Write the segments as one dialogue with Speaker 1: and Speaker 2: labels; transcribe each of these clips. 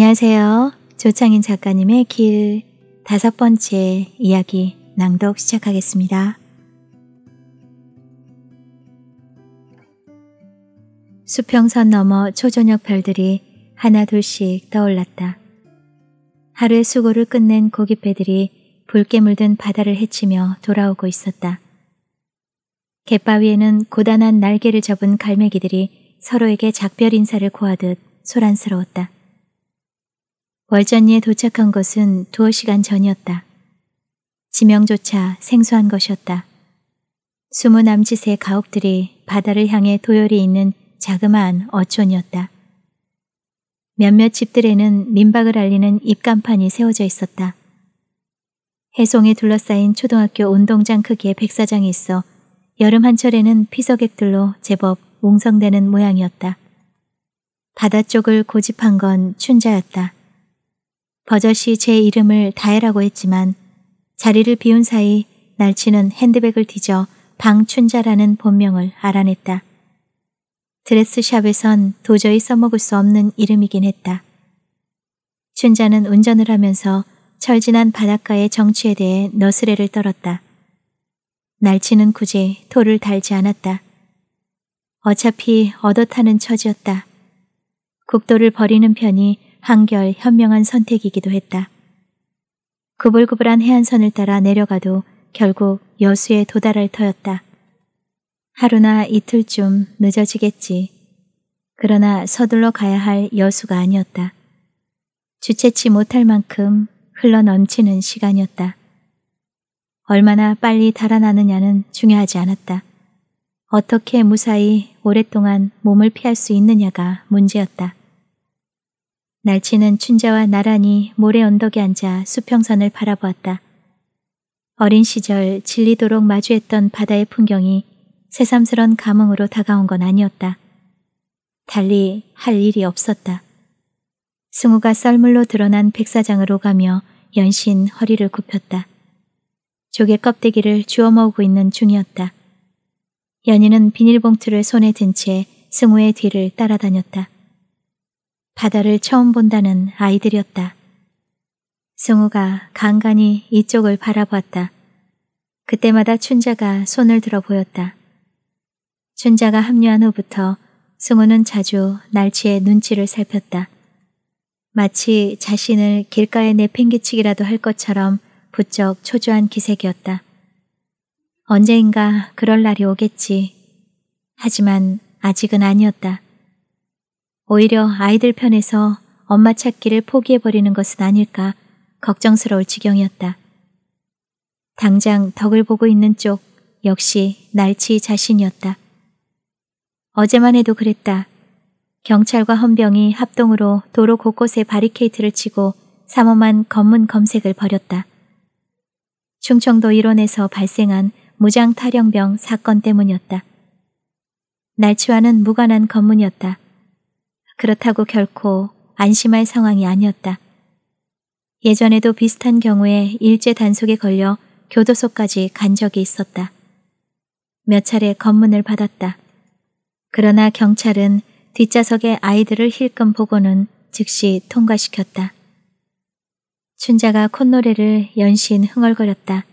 Speaker 1: 안녕하세요. 조창인 작가님의 길 다섯 번째 이야기 낭독 시작하겠습니다. 수평선 너머 초저녁 별들이 하나둘씩 떠올랐다. 하루의 수고를 끝낸 고깃배들이 붉게 물든 바다를 헤치며 돌아오고 있었다. 갯바위에는 고단한 날개를 접은 갈매기들이 서로에게 작별 인사를 구하듯 소란스러웠다. 월전리에 도착한 것은 두어 시간 전이었다. 지명조차 생소한 것이었다. 숨은 남짓의 가옥들이 바다를 향해 도열이 있는 자그마한 어촌이었다. 몇몇 집들에는 민박을 알리는 입간판이 세워져 있었다. 해송에 둘러싸인 초등학교 운동장 크기의 백사장이 있어 여름 한철에는 피서객들로 제법 웅성대는 모양이었다. 바다 쪽을 고집한 건 춘자였다. 버젓이 제 이름을 다해라고 했지만 자리를 비운 사이 날치는 핸드백을 뒤져 방춘자라는 본명을 알아냈다. 드레스샵에선 도저히 써먹을 수 없는 이름이긴 했다. 춘자는 운전을 하면서 철진한 바닷가의 정취에 대해 너스레를 떨었다. 날치는 굳이 돌을 달지 않았다. 어차피 얻어타는 처지였다. 국도를 버리는 편이 한결 현명한 선택이기도 했다. 구불구불한 해안선을 따라 내려가도 결국 여수에 도달할 터였다. 하루나 이틀쯤 늦어지겠지. 그러나 서둘러 가야 할 여수가 아니었다. 주체치 못할 만큼 흘러 넘치는 시간이었다. 얼마나 빨리 달아나느냐는 중요하지 않았다. 어떻게 무사히 오랫동안 몸을 피할 수 있느냐가 문제였다. 날치는 춘자와 나란히 모래 언덕에 앉아 수평선을 바라보았다. 어린 시절 진리도록 마주했던 바다의 풍경이 새삼스런 감흥으로 다가온 건 아니었다. 달리 할 일이 없었다. 승우가 썰물로 드러난 백사장으로가며 연신 허리를 굽혔다. 조개 껍데기를 주워 먹고 있는 중이었다. 연인은 비닐봉투를 손에 든 채 승우의 뒤를 따라다녔다. 바다를 처음 본다는 아이들이었다. 승우가 간간히 이쪽을 바라보았다. 그때마다 춘자가 손을 들어 보였다. 춘자가 합류한 후부터 승우는 자주 날치의 눈치를 살폈다. 마치 자신을 길가에 내팽개치기라도 할 것처럼 부쩍 초조한 기색이었다. 언제인가 그럴 날이 오겠지. 하지만 아직은 아니었다. 오히려 아이들 편에서 엄마 찾기를 포기해버리는 것은 아닐까 걱정스러울 지경이었다. 당장 덕을 보고 있는 쪽 역시 날치 자신이었다. 어제만 해도 그랬다. 경찰과 헌병이 합동으로 도로 곳곳에 바리케이트를 치고 삼엄한 검문 검색을 벌였다. 충청도 일원에서 발생한 무장 탈영병 사건 때문이었다. 날치와는 무관한 검문이었다. 그렇다고 결코 안심할 상황이 아니었다. 예전에도 비슷한 경우에 일제 단속에 걸려 교도소까지 간 적이 있었다. 몇 차례 검문을 받았다. 그러나 경찰은 뒷좌석의 아이들을 힐끔 보고는 즉시 통과시켰다. 춘자가 콧노래를 연신 흥얼거렸다.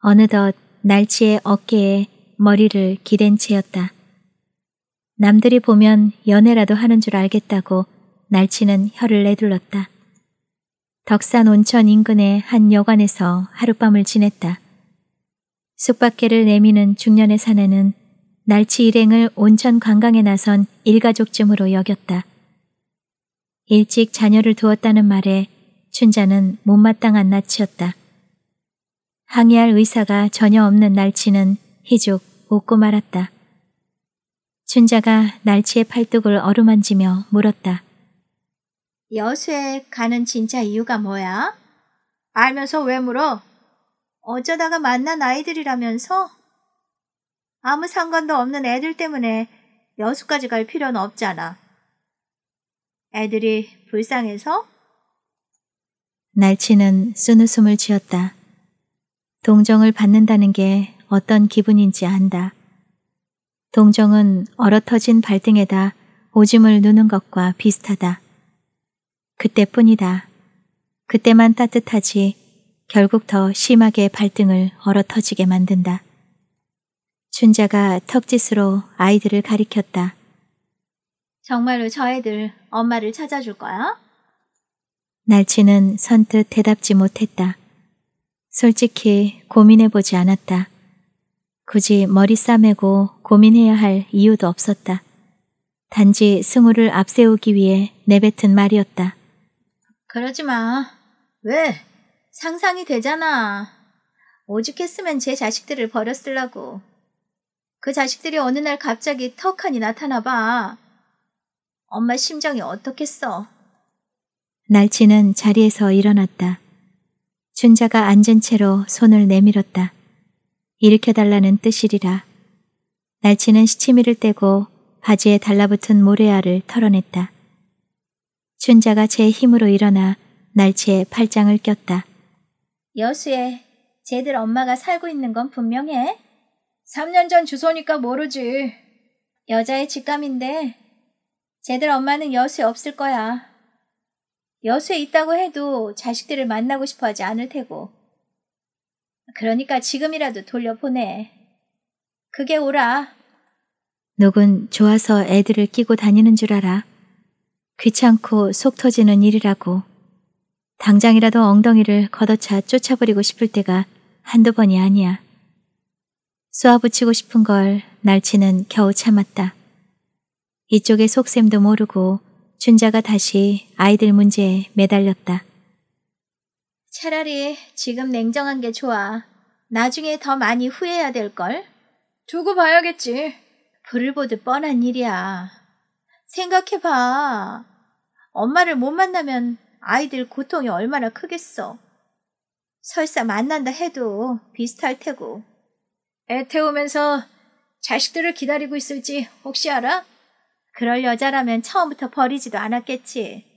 Speaker 1: 어느덧 날치의 어깨에 머리를 기댄 채였다. 남들이 보면 연애라도 하는 줄 알겠다고 날치는 혀를 내둘렀다. 덕산 온천 인근의 한 여관에서 하룻밤을 지냈다. 숙박계를 내미는 중년의 사내는 날치 일행을 온천 관광에 나선 일가족쯤으로 여겼다. 일찍 자녀를 두었다는 말에 춘자는 못마땅한 낯이었다. 항의할 의사가 전혀 없는 날치는 희죽 웃고 말았다. 춘자가 날치의 팔뚝을 어루만지며 물었다. 여수에 가는 진짜 이유가 뭐야? 알면서 왜 물어? 어쩌다가 만난 아이들이라면서? 아무 상관도 없는 애들 때문에 여수까지 갈 필요는 없잖아. 애들이 불쌍해서? 날치는 쓴웃음을 지었다. 동정을 받는다는 게 어떤 기분인지 안다. 동정은 얼어터진 발등에다 오줌을 누는 것과 비슷하다. 그때뿐이다. 그때만 따뜻하지 결국 더 심하게 발등을 얼어터지게 만든다. 춘자가 턱짓으로 아이들을 가리켰다. 정말로 저 애들 엄마를 찾아줄 거야? 날치는 선뜻 대답지 못했다. 솔직히 고민해보지 않았다. 굳이 머리 싸매고 고민해야 할 이유도 없었다. 단지 승우를 앞세우기 위해 내뱉은 말이었다. 그러지 마. 왜? 상상이 되잖아. 오죽했으면 제 자식들을 버렸을라고그 자식들이 어느 날 갑자기 턱하니 나타나 봐. 엄마 심정이 어떻겠어? 날치는 자리에서 일어났다. 준자가 앉은 채로 손을 내밀었다. 일으켜달라는 뜻이리라. 날치는 시치미를 떼고 바지에 달라붙은 모래알을 털어냈다. 춘자가 제 힘으로 일어나 날치에 팔짱을 꼈다. 여수에 쟤들 엄마가 살고 있는 건 분명해? 3년 전 주소니까 모르지. 여자의 직감인데 쟤들 엄마는 여수에 없을 거야. 여수에 있다고 해도 자식들을 만나고 싶어 하지 않을 테고. 그러니까 지금이라도 돌려보내. 그게 오라. 누군 좋아서 애들을 끼고 다니는 줄 알아. 귀찮고 속 터지는 일이라고. 당장이라도 엉덩이를 걷어차 쫓아버리고 싶을 때가 한두 번이 아니야. 쏘아붙이고 싶은 걸 날치는 겨우 참았다. 이쪽의 속셈도 모르고 준자가 다시 아이들 문제에 매달렸다. 차라리 지금 냉정한 게 좋아. 나중에 더 많이 후회해야 될걸? 두고 봐야겠지. 불을 보듯 뻔한 일이야. 생각해봐. 엄마를 못 만나면 아이들 고통이 얼마나 크겠어. 설사 만난다 해도 비슷할 테고. 애 태우면서 자식들을 기다리고 있을지 혹시 알아? 그럴 여자라면 처음부터 버리지도 않았겠지.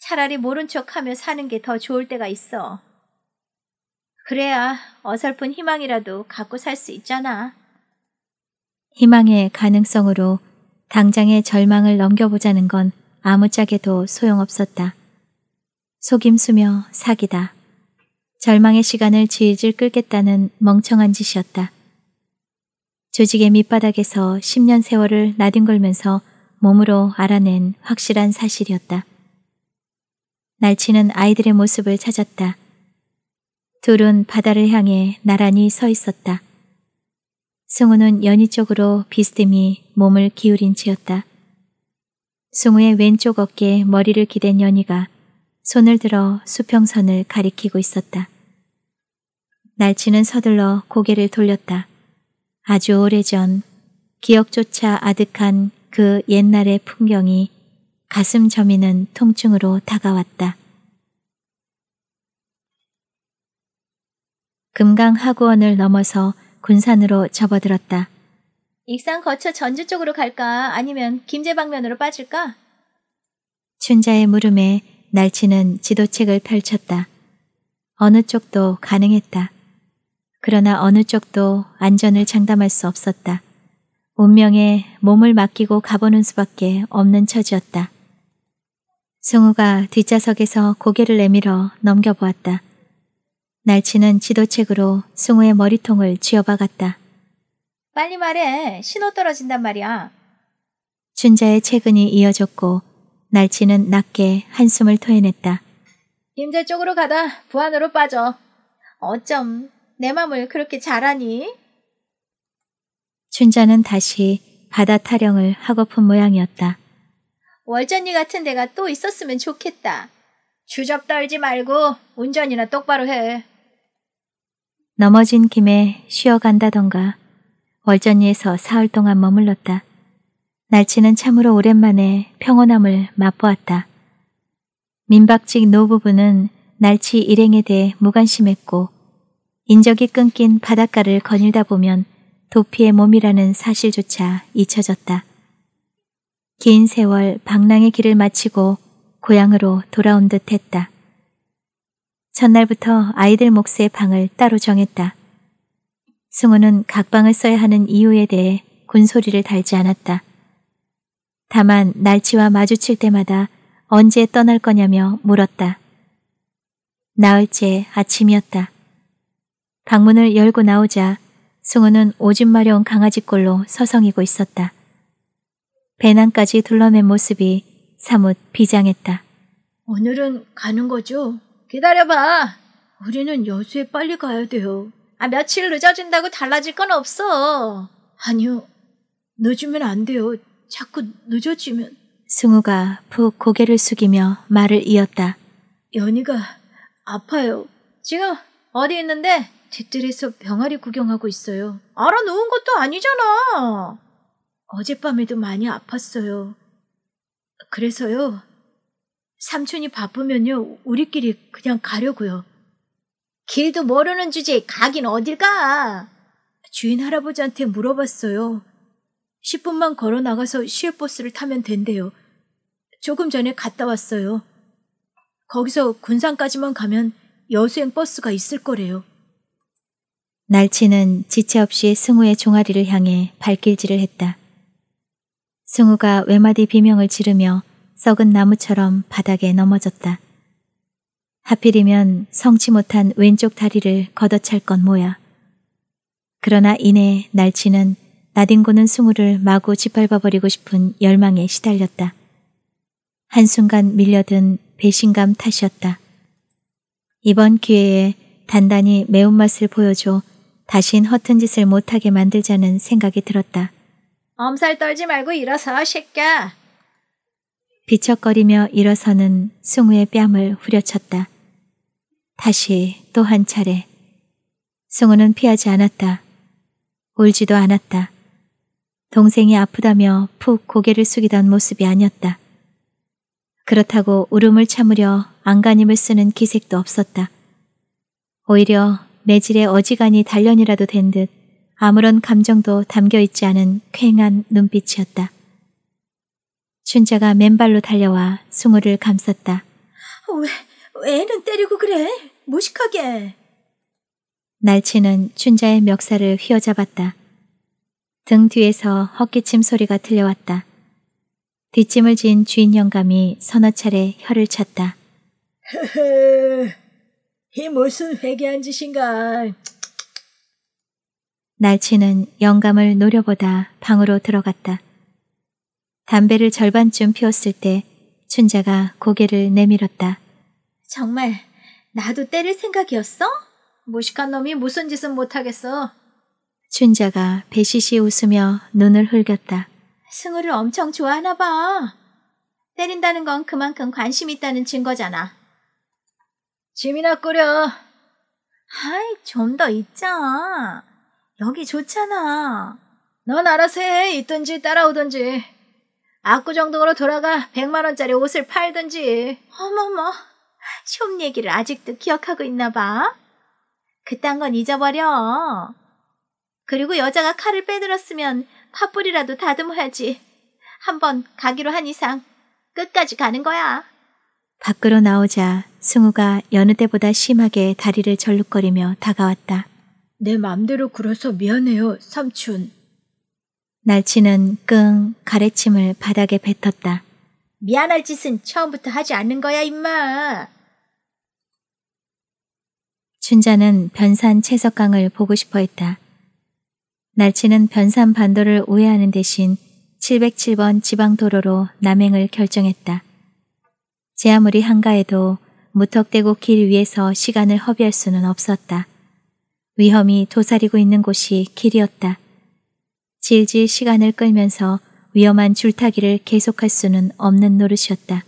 Speaker 1: 차라리 모른 척하며 사는 게 더 좋을 때가 있어. 그래야 어설픈 희망이라도 갖고 살 수 있잖아. 희망의 가능성으로 당장의 절망을 넘겨보자는 건 아무짝에도 소용없었다. 속임수며 사기다. 절망의 시간을 질질 끌겠다는 멍청한 짓이었다. 조직의 밑바닥에서 10년 세월을 나뒹굴면서 몸으로 알아낸 확실한 사실이었다. 날치는 아이들의 모습을 찾았다. 둘은 바다를 향해 나란히 서 있었다. 승우는 연희 쪽으로 비스듬히 몸을 기울인 채였다. 승우의 왼쪽 어깨에 머리를 기댄 연희가 손을 들어 수평선을 가리키고 있었다. 날치는 서둘러 고개를 돌렸다. 아주 오래전 기억조차 아득한 그 옛날의 풍경이 가슴 저미는 통증으로 다가왔다. 금강 학구원을 넘어서 군산으로 접어들었다. 익산 거쳐 전주 쪽으로 갈까 아니면 김제 방면으로 빠질까? 춘자의 물음에 날치는 지도책을 펼쳤다. 어느 쪽도 가능했다. 그러나 어느 쪽도 안전을 장담할 수 없었다. 운명에 몸을 맡기고 가보는 수밖에 없는 처지였다. 승우가 뒷좌석에서 고개를 내밀어 넘겨보았다. 날치는 지도책으로 승우의 머리통을 쥐어박았다. 빨리 말해. 신호 떨어진단 말이야. 준자의 채근이 이어졌고 날치는 낮게 한숨을 토해냈다. 임재 쪽으로 가다 부안으로 빠져. 어쩜 내 맘을 그렇게 잘하니? 준자는 다시 바다 타령을 하고픈 모양이었다. 월전리 같은 데가 또 있었으면 좋겠다. 주접 떨지 말고 운전이나 똑바로 해. 넘어진 김에 쉬어간다던가 월전리에서 사흘 동안 머물렀다. 날씨는 참으로 오랜만에 평온함을 맛보았다. 민박직 노부부는 날치 일행에 대해 무관심했고 인적이 끊긴 바닷가를 거닐다 보면 도피의 몸이라는 사실조차 잊혀졌다. 긴 세월 방랑의 길을 마치고 고향으로 돌아온 듯 했다. 첫날부터 아이들 몫의 방을 따로 정했다. 승우는 각 방을 써야 하는 이유에 대해 군소리를 달지 않았다. 다만 날치와 마주칠 때마다 언제 떠날 거냐며 물었다. 나흘째 아침이었다. 방문을 열고 나오자 승우는 오줌 마려운 강아지꼴로 서성이고 있었다. 배낭까지 둘러맨 모습이 사뭇 비장했다. 오늘은 가는 거죠? 기다려봐. 우리는 여수에 빨리 가야 돼요. 아, 며칠 늦어진다고 달라질 건 없어. 아니요. 늦으면 안 돼요. 자꾸 늦어지면. 승우가 푹 고개를 숙이며 말을 이었다. 연희가 아파요. 지금 어디 있는데? 뒤뜰에서 병아리 구경하고 있어요. 알아 놓은 것도 아니잖아. 어젯밤에도 많이 아팠어요. 그래서요, 삼촌이 바쁘면요, 우리끼리 그냥 가려고요. 길도 모르는 주제에 가긴 어딜 가? 주인 할아버지한테 물어봤어요. 10분만 걸어 나가서 시외버스를 타면 된대요. 조금 전에 갔다 왔어요. 거기서 군산까지만 가면 여수행 버스가 있을 거래요. 날치는 지체 없이 승우의 종아리를 향해 발길질을 했다. 승우가 외마디 비명을 지르며 썩은 나무처럼 바닥에 넘어졌다. 하필이면 성치 못한 왼쪽 다리를 걷어찰 건 뭐야. 그러나 이내 날치는 나뒹고는 승우를 마구 짓밟아버리고 싶은 열망에 시달렸다. 한순간 밀려든 배신감 탓이었다. 이번 기회에 단단히 매운맛을 보여줘 다신 허튼 짓을 못하게 만들자는 생각이 들었다. 엄살 떨지 말고 일어서, 새끼야. 비척거리며 일어서는 승우의 뺨을 후려쳤다. 다시 또 한 차례. 승우는 피하지 않았다. 울지도 않았다. 동생이 아프다며 푹 고개를 숙이던 모습이 아니었다. 그렇다고 울음을 참으려 안간힘을 쓰는 기색도 없었다. 오히려 매질의 어지간히 단련이라도 된듯 아무런 감정도 담겨 있지 않은 쾌한 눈빛이었다. 춘자가 맨발로 달려와 승우를 감쌌다. 왜, 왜 애는 때리고 그래? 무식하게. 날치는 춘자의 멱살을 휘어잡았다. 등 뒤에서 헛기침 소리가 들려왔다. 뒷짐을 진 주인 영감이 서너 차례 혀를 쳤다 흐흐, 이 무슨 회개한 짓인가. 날치는 영감을 노려보다 방으로 들어갔다. 담배를 절반쯤 피웠을 때 춘자가 고개를 내밀었다. 정말 나도 때릴 생각이었어? 무식한 놈이 무슨 짓은 못하겠어. 춘자가 배시시 웃으며 눈을 흘겼다. 승우를 엄청 좋아하나 봐. 때린다는 건 그만큼 관심 있다는 증거잖아. 짐이나 꾸려. 아이, 좀 더 있자. 여기 좋잖아. 넌 알아서 해. 있든지 따라오든지. 압구정동으로 돌아가 100만원짜리 옷을 팔든지. 어머머, 쇼 얘기를 아직도 기억하고 있나 봐. 그딴 건 잊어버려. 그리고 여자가 칼을 빼들었으면 파뿌리라도 다듬어야지. 한번 가기로 한 이상 끝까지 가는 거야. 밖으로 나오자 승우가 여느 때보다 심하게 다리를 절룩거리며 다가왔다. 내 맘대로 굴어서 미안해요, 삼촌. 날치는 끙 가래침을 바닥에 뱉었다. 미안할 짓은 처음부터 하지 않는 거야, 임마. 춘자는 변산 채석강을 보고 싶어 했다. 날치는 변산 반도를 우회하는 대신 707번 지방도로로 남행을 결정했다. 제 아무리 한가해도 무턱대고 길 위에서 시간을 허비할 수는 없었다. 위험이 도사리고 있는 곳이 길이었다. 질질 시간을 끌면서 위험한 줄타기를 계속할 수는 없는 노릇이었다.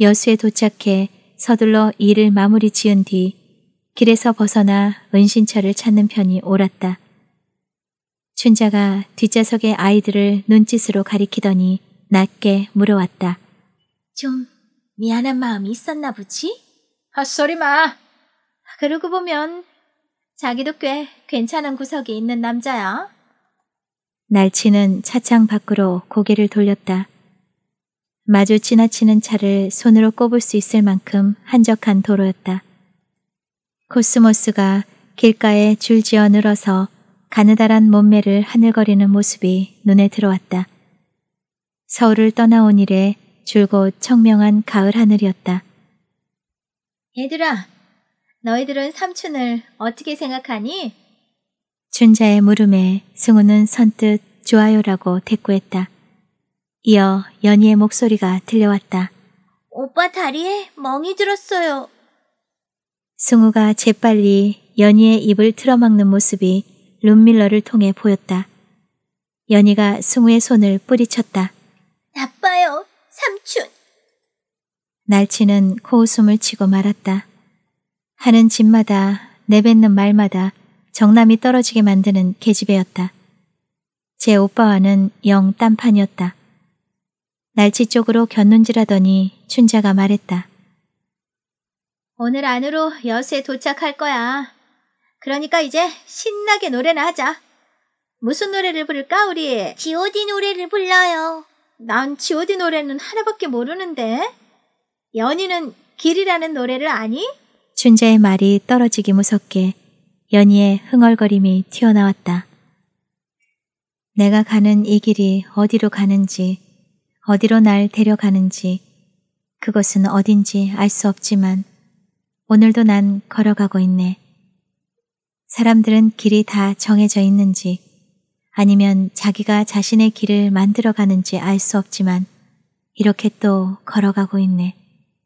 Speaker 1: 여수에 도착해 서둘러 일을 마무리 지은 뒤 길에서 벗어나 은신처를 찾는 편이 옳았다. 춘자가 뒷좌석의 아이들을 눈짓으로 가리키더니 낮게 물어왔다. 좀 미안한 마음이 있었나 보지? 헛소리 마. 그러고 보면 자기도 꽤 괜찮은 구석이 있는 남자야. 날치는 차창 밖으로 고개를 돌렸다. 마주 지나치는 차를 손으로 꼽을 수 있을 만큼 한적한 도로였다. 코스모스가 길가에 줄지어 늘어서 가느다란 몸매를 하늘거리는 모습이 눈에 들어왔다. 서울을 떠나온 이래 줄곧 청명한 가을 하늘이었다. 얘들아, 너희들은 삼촌을 어떻게 생각하니? 춘자의 물음에 승우는 선뜻 좋아요라고 대꾸했다. 이어 연희의 목소리가 들려왔다. 오빠 다리에 멍이 들었어요. 승우가 재빨리 연희의 입을 틀어막는 모습이 룸밀러를 통해 보였다. 연희가 승우의 손을 뿌리쳤다. 나빠요, 삼촌. 날치는 코웃음을 치고 말았다. 하는 집마다 내뱉는 말마다 정남이 떨어지게 만드는 계집애였다. 제 오빠와는 영 딴판이었다. 날치 쪽으로 겼눈질하더니 춘자가 말했다. 오늘 안으로 여수에 도착할 거야. 그러니까 이제 신나게 노래나 하자. 무슨 노래를 부를까 우리? 지오디 노래를 불러요. 난 지오디 노래는 하나밖에 모르는데. 연희는 길이라는 노래를 아니? 춘자의 말이 떨어지기 무섭게 연희의 흥얼거림이 튀어나왔다. 내가 가는 이 길이 어디로 가는지, 어디로 날 데려가는지, 그것은 어딘지 알 수 없지만 오늘도 난 걸어가고 있네. 사람들은 길이 다 정해져 있는지 아니면 자기가 자신의 길을 만들어 가는지 알 수 없지만 이렇게 또 걸어가고 있네.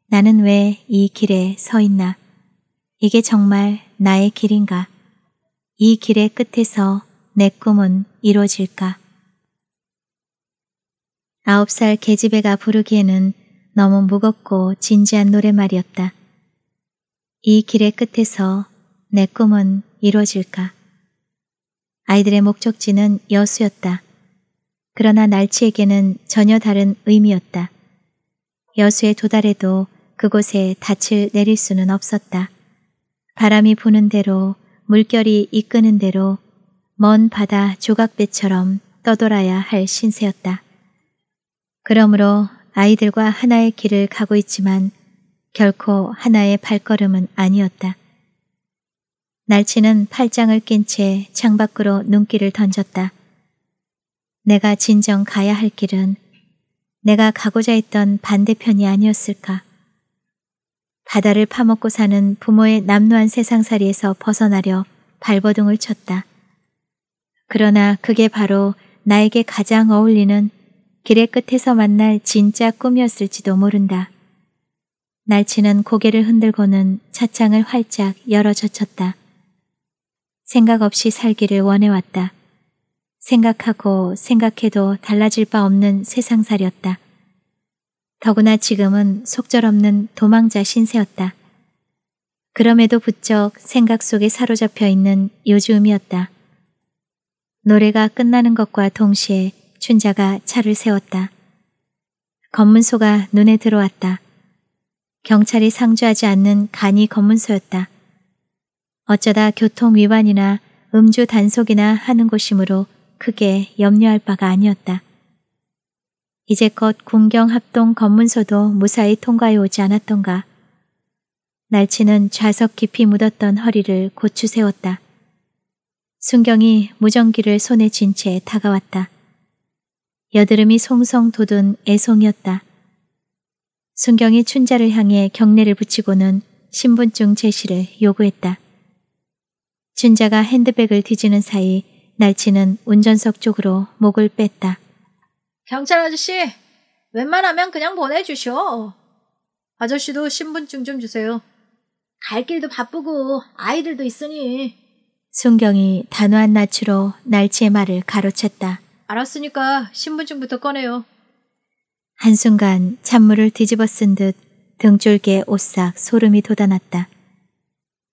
Speaker 1: 나는 왜 이 길에 서 있나? 이게 정말 나의 길인가? 이 길의 끝에서 내 꿈은 이루어질까? 아홉 살 계집애가 부르기에는 너무 무겁고 진지한 노래말이었다. 이 길의 끝에서 내 꿈은 이루어질까? 아이들의 목적지는 여수였다. 그러나 날치에게는 전혀 다른 의미였다. 여수에 도달해도 그곳에 닻을 내릴 수는 없었다. 바람이 부는 대로 물결이 이끄는 대로 먼 바다 조각배처럼 떠돌아야 할 신세였다. 그러므로 아이들과 하나의 길을 가고 있지만 결코 하나의 발걸음은 아니었다. 날치는 팔짱을 낀 채 창밖으로 눈길을 던졌다. 내가 진정 가야 할 길은 내가 가고자 했던 반대편이 아니었을까. 바다를 파먹고 사는 부모의 남루한 세상살이에서 벗어나려 발버둥을 쳤다. 그러나 그게 바로 나에게 가장 어울리는 길의 끝에서 만날 진짜 꿈이었을지도 모른다. 날치는 고개를 흔들고는 차창을 활짝 열어 젖혔다. 생각 없이 살기를 원해왔다. 생각하고 생각해도 달라질 바 없는 세상살이었다. 더구나 지금은 속절없는 도망자 신세였다. 그럼에도 부쩍 생각 속에 사로잡혀 있는 요즈음이었다. 노래가 끝나는 것과 동시에 춘자가 차를 세웠다. 검문소가 눈에 들어왔다. 경찰이 상주하지 않는 간이 검문소였다. 어쩌다 교통 위반이나 음주 단속이나 하는 곳이므로 크게 염려할 바가 아니었다. 이제껏 궁경 합동 검문소도 무사히 통과해 오지 않았던가. 날치는 좌석 깊이 묻었던 허리를 고추 세웠다. 순경이 무전기를 손에 쥔 채 다가왔다. 여드름이 송송 돋은 애송이었다. 순경이 춘자를 향해 경례를 붙이고는 신분증 제시를 요구했다. 춘자가 핸드백을 뒤지는 사이 날치는 운전석 쪽으로 목을 뺐다. 경찰 아저씨, 웬만하면 그냥 보내주쇼 아저씨도 신분증 좀 주세요. 갈 길도 바쁘고 아이들도 있으니. 순경이 단호한 낯으로 날치의 말을 가로챘다. 알았으니까 신분증부터 꺼내요. 한순간 찬물을 뒤집어 쓴 듯 등줄기에 오싹 소름이 돋아났다.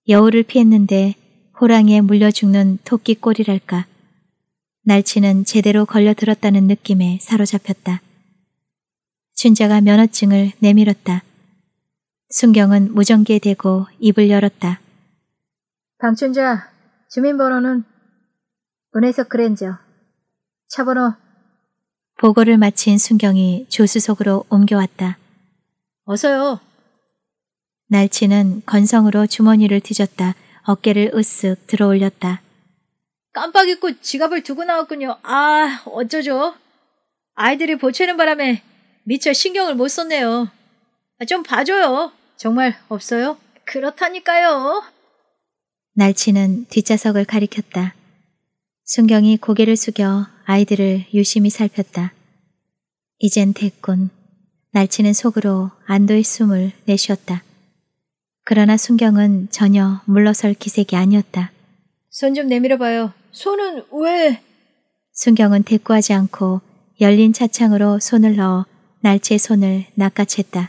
Speaker 1: 여우를 피했는데 호랑이에 물려 죽는 토끼 꼴이랄까. 날치는 제대로 걸려들었다는 느낌에 사로잡혔다. 춘자가 면허증을 내밀었다. 순경은 무전기에 대고 입을 열었다. 방춘자, 주민번호는 은혜석 그랜저, 차번호. 보고를 마친 순경이 조수석으로 옮겨왔다. 어서요. 날치는 건성으로 주머니를 뒤졌다. 어깨를 으쓱 들어 올렸다. 깜빡 잊고 지갑을 두고 나왔군요. 아, 어쩌죠? 아이들이 보채는 바람에 미처 신경을 못 썼네요. 아, 좀 봐줘요. 정말 없어요? 그렇다니까요. 날치는 뒷좌석을 가리켰다. 순경이 고개를 숙여 아이들을 유심히 살폈다. 이젠 됐군. 날치는 속으로 안도의 숨을 내쉬었다. 그러나 순경은 전혀 물러설 기색이 아니었다. 손 좀 내밀어봐요. 손은 왜? 순경은 대꾸하지 않고 열린 차창으로 손을 넣어 날치의 손을 낚아챘다.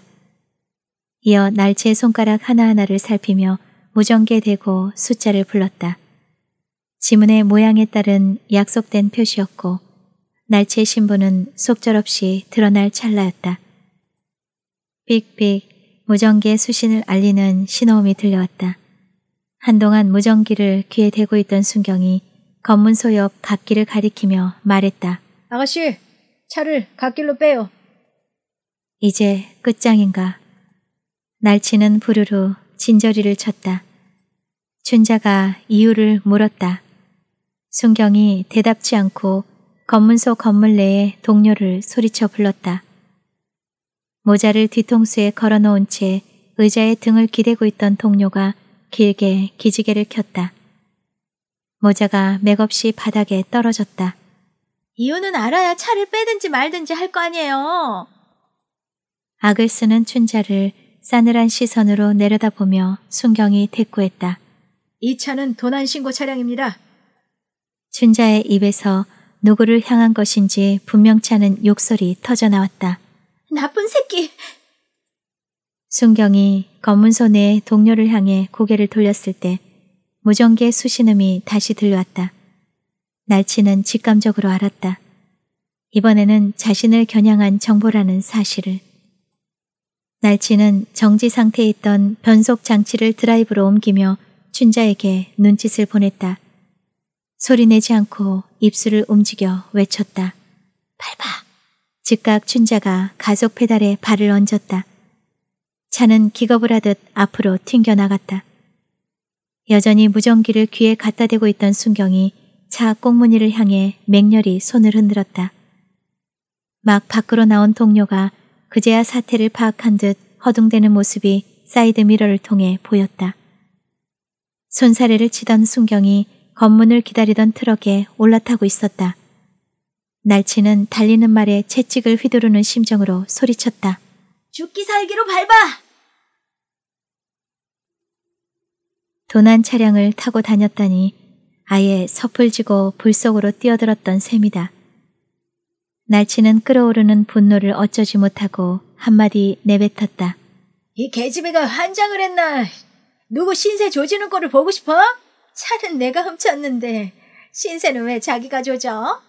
Speaker 1: 이어 날치의 손가락 하나하나를 살피며 무정개 대고 숫자를 불렀다. 지문의 모양에 따른 약속된 표시였고 날치의 신부는 속절없이 드러날 찰나였다. 삑삑 무정기 수신을 알리는 신호음이 들려왔다. 한동안 무정기를 귀에 대고 있던 순경이 검문소 옆 갓길을 가리키며 말했다. 아가씨, 차를 갓길로 빼요. 이제 끝장인가. 날치는 부르르 진저리를 쳤다. 춘자가 이유를 물었다. 순경이 대답치 않고 검문소 건물 내에 동료를 소리쳐 불렀다. 모자를 뒤통수에 걸어놓은 채 의자에 등을 기대고 있던 동료가 길게 기지개를 켰다. 모자가 맥없이 바닥에 떨어졌다. 이유는 알아야 차를 빼든지 말든지 할 거 아니에요. 악을 쓰는 춘자를 싸늘한 시선으로 내려다보며 순경이 대꾸했다. 이 차는 도난 신고 차량입니다. 춘자의 입에서 누구를 향한 것인지 분명치 않은 욕설이 터져나왔다. 나쁜 새끼! 순경이 검은 손에 동료를 향해 고개를 돌렸을 때 무전기의 수신음이 다시 들려왔다. 날치는 직감적으로 알았다. 이번에는 자신을 겨냥한 정보라는 사실을. 날치는 정지 상태에 있던 변속 장치를 드라이브로 옮기며 춘자에게 눈짓을 보냈다. 소리 내지 않고 입술을 움직여 외쳤다. 밟아! 즉각 춘자가 가속 페달에 발을 얹었다. 차는 기겁을 하듯 앞으로 튕겨나갔다. 여전히 무전기를 귀에 갖다 대고 있던 순경이 차 꽁무니를 향해 맹렬히 손을 흔들었다. 막 밖으로 나온 동료가 그제야 사태를 파악한 듯 허둥대는 모습이 사이드 미러를 통해 보였다. 손사래를 치던 순경이 건문을 기다리던 트럭에 올라타고 있었다. 날치는 달리는 말에 채찍을 휘두르는 심정으로 소리쳤다. 죽기 살기로 밟아! 도난 차량을 타고 다녔다니 아예 섣불지고 불속으로 뛰어들었던 셈이다. 날치는 끓어오르는 분노를 어쩌지 못하고 한마디 내뱉었다. 이 개집애가 환장을 했나? 누구 신세 조지는 꼴을 보고 싶어? 차는 내가 훔쳤는데 신세는 왜 자기가 조져?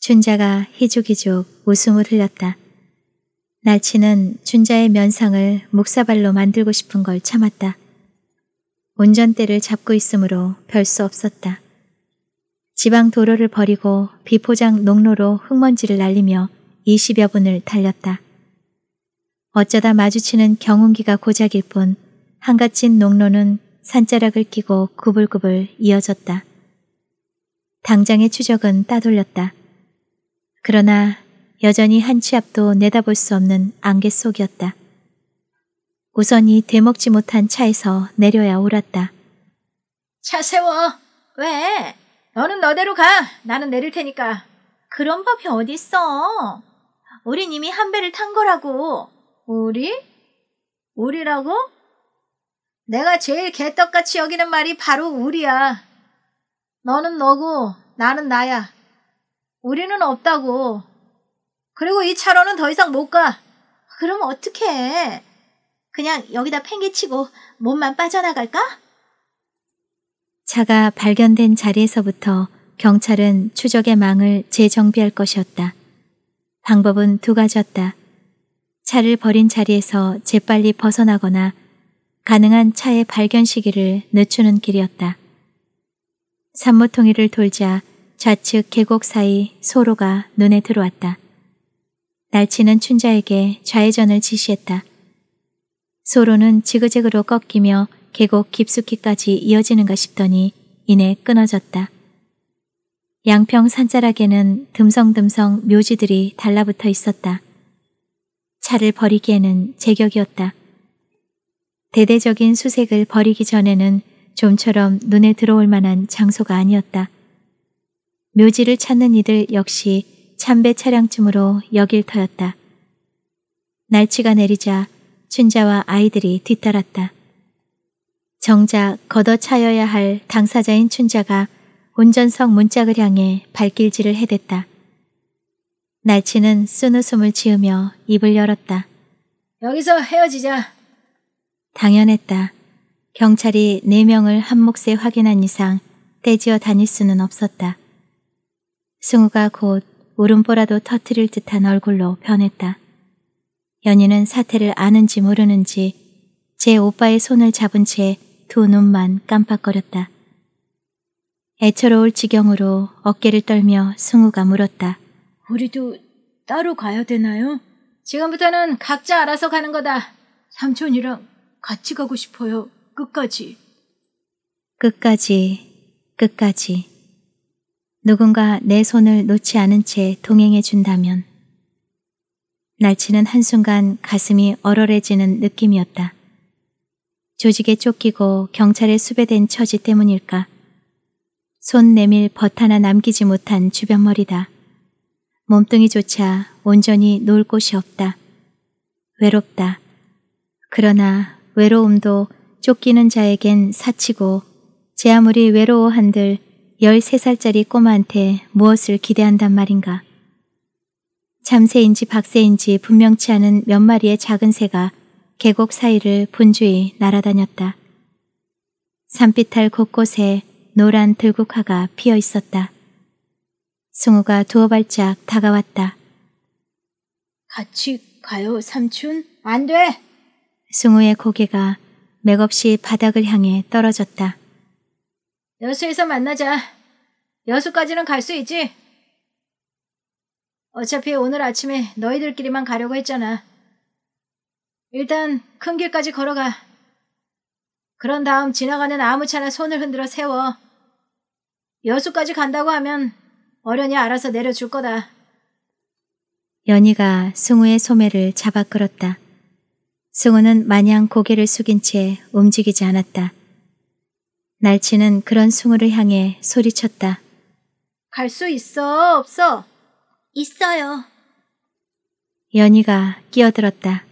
Speaker 1: 준자가 희죽희죽 웃음을 흘렸다. 날치는 준자의 면상을 목사발로 만들고 싶은 걸 참았다. 운전대를 잡고 있으므로 별 수 없었다. 지방 도로를 버리고 비포장 농로로 흙먼지를 날리며 20여 분을 달렸다. 어쩌다 마주치는 경운기가 고작일 뿐 한가친 농로는 산자락을 끼고 구불구불 이어졌다. 당장의 추적은 따돌렸다. 그러나 여전히 한치 앞도 내다볼 수 없는 안개 속이었다. 우선이 대먹지 못한 차에서 내려야 옳았다. 차 세워. 왜? 너는 너대로 가. 나는 내릴 테니까. 그런 법이 어딨어. 우린 이미 한 배를 탄 거라고. 우리? 우리라고? 내가 제일 개떡같이 여기는 말이 바로 우리야. 너는 너고 나는 나야. 우리는 없다고. 그리고 이 차로는 더 이상 못 가. 그럼 어떻게해 그냥 여기다 팽개치고 몸만 빠져나갈까? 차가 발견된 자리에서부터 경찰은 추적의 망을 재정비할 것이었다. 방법은 두 가지였다. 차를 버린 자리에서 재빨리 벗어나거나 가능한 차의 발견 시기를 늦추는 길이었다. 산모통일을 돌자 좌측 계곡 사이 소로가 눈에 들어왔다. 날치는 춘자에게 좌회전을 지시했다. 소로는 지그재그로 꺾이며 계곡 깊숙이까지 이어지는가 싶더니 이내 끊어졌다. 양평 산자락에는 듬성듬성 묘지들이 달라붙어 있었다. 차를 버리기에는 제격이었다. 대대적인 수색을 벌이기 전에는 좀처럼 눈에 들어올 만한 장소가 아니었다. 묘지를 찾는 이들 역시 참배 차량쯤으로 여길 터였다. 날치가 내리자 춘자와 아이들이 뒤따랐다. 정작 걷어차여야 할 당사자인 춘자가 운전석 문짝을 향해 발길질을 해댔다. 날치는 쓴 웃음을 지으며 입을 열었다. 여기서 헤어지자. 당연했다. 경찰이 네 명을 한 몫에 확인한 이상 떼지어 다닐 수는 없었다. 승우가 곧 울음보라도 터트릴 듯한 얼굴로 변했다. 연희는 사태를 아는지 모르는지 제 오빠의 손을 잡은 채 두 눈만 깜빡거렸다. 애처로울 지경으로 어깨를 떨며 승우가 물었다. 우리도 따로 가야 되나요? 지금부터는 각자 알아서 가는 거다. 삼촌이랑 같이 가고 싶어요. 끝까지. 끝까지, 끝까지. 누군가 내 손을 놓지 않은 채 동행해 준다면. 날치는 한순간 가슴이 얼얼해지는 느낌이었다. 조직에 쫓기고 경찰에 수배된 처지 때문일까. 손 내밀 벗 하나 남기지 못한 주변머리다. 몸뚱이조차 온전히 놀 곳이 없다. 외롭다. 그러나 외로움도 쫓기는 자에겐 사치고 제 아무리 외로워한들 13살짜리 꼬마한테 무엇을 기대한단 말인가. 참새인지 박새인지 분명치 않은 몇 마리의 작은 새가 계곡 사이를 분주히 날아다녔다. 산비탈 곳곳에 노란 들국화가 피어 있었다. 승우가 두어 발짝 다가왔다. 같이 가요, 삼촌? 안 돼! 승우의 고개가 맥없이 바닥을 향해 떨어졌다. 여수에서 만나자. 여수까지는 갈 수 있지? 어차피 오늘 아침에 너희들끼리만 가려고 했잖아. 일단 큰 길까지 걸어가. 그런 다음 지나가는 아무 차나 손을 흔들어 세워. 여수까지 간다고 하면 어련히 알아서 내려줄 거다. 연희가 승우의 소매를 잡아 끌었다. 승우는 마냥 고개를 숙인 채 움직이지 않았다. 날치는 그런 승우를 향해 소리쳤다. 갈 수 있어, 없어? 있어요. 연희가 끼어들었다.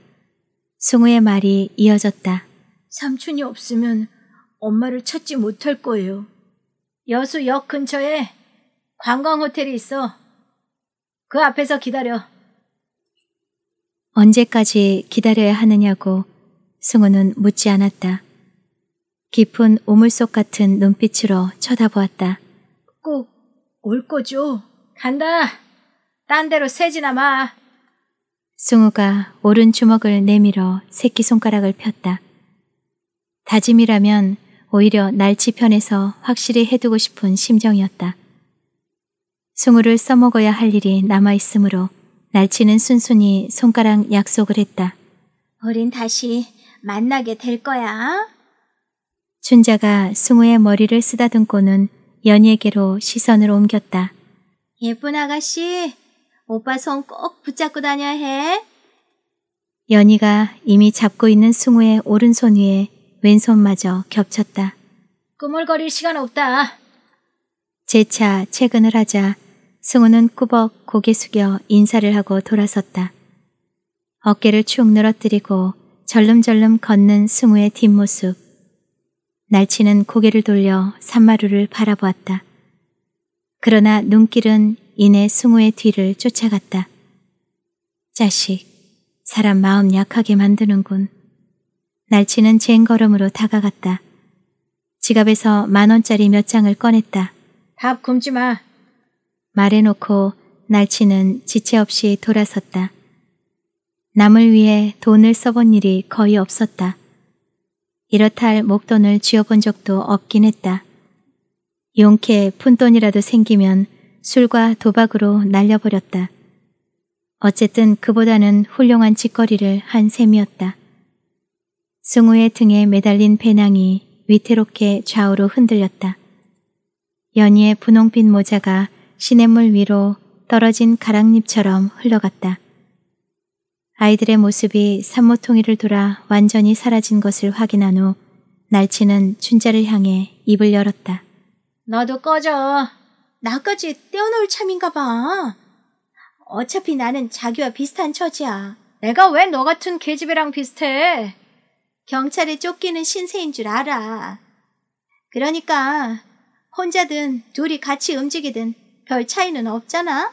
Speaker 1: 승우의 말이 이어졌다. 삼촌이 없으면 엄마를 찾지 못할 거예요. 여수역 근처에 관광 호텔이 있어. 그 앞에서 기다려. 언제까지 기다려야 하느냐고 승우는 묻지 않았다. 깊은 우물속 같은 눈빛으로 쳐다보았다. 꼭 올 거죠? 간다! 딴 데로 새지나 마. 승우가 오른 주먹을 내밀어 새끼손가락을 폈다. 다짐이라면 오히려 날치편에서 확실히 해두고 싶은 심정이었다. 승우를 써먹어야 할 일이 남아있으므로 날치는 순순히 손가락 약속을 했다. 우린 다시 만나게 될 거야. 춘자가 승우의 머리를 쓰다듬고는 연예계로 시선을 옮겼다. 예쁜 아가씨, 오빠 손 꼭 붙잡고 다녀야 해. 연희가 이미 잡고 있는 승우의 오른손 위에 왼손마저 겹쳤다. 꾸물거릴 시간 없다. 재차 채근을 하자 승우는 꾸벅 고개 숙여 인사를 하고 돌아섰다. 어깨를 축 늘어뜨리고 절름절름 걷는 승우의 뒷모습. 날치는 고개를 돌려 산마루를 바라보았다. 그러나 눈길은 이내 승우의 뒤를 쫓아갔다. 자식, 사람 마음 약하게 만드는군. 날치는 쟁걸음으로 다가갔다. 지갑에서 만원짜리 몇 장을 꺼냈다. 밥 굶지 마. 말해놓고 날치는 지체 없이 돌아섰다. 남을 위해 돈을 써본 일이 거의 없었다. 이렇다 할 목돈을 쥐어본 적도 없긴 했다. 용케 푼돈이라도 생기면 술과 도박으로 날려버렸다. 어쨌든 그보다는 훌륭한 짓거리를 한 셈이었다. 승우의 등에 매달린 배낭이 위태롭게 좌우로 흔들렸다. 연희의 분홍빛 모자가 시냇물 위로 떨어진 가랑잎처럼 흘러갔다. 아이들의 모습이 산모통이를 돌아 완전히 사라진 것을 확인한 후 날치는 춘자를 향해 입을 열었다. 너도 꺼져. 나까지 떼어놓을 참인가 봐. 어차피 나는 자기와 비슷한 처지야. 내가 왜 너 같은 계집애랑 비슷해? 경찰에 쫓기는 신세인 줄 알아. 그러니까 혼자든 둘이 같이 움직이든 별 차이는 없잖아.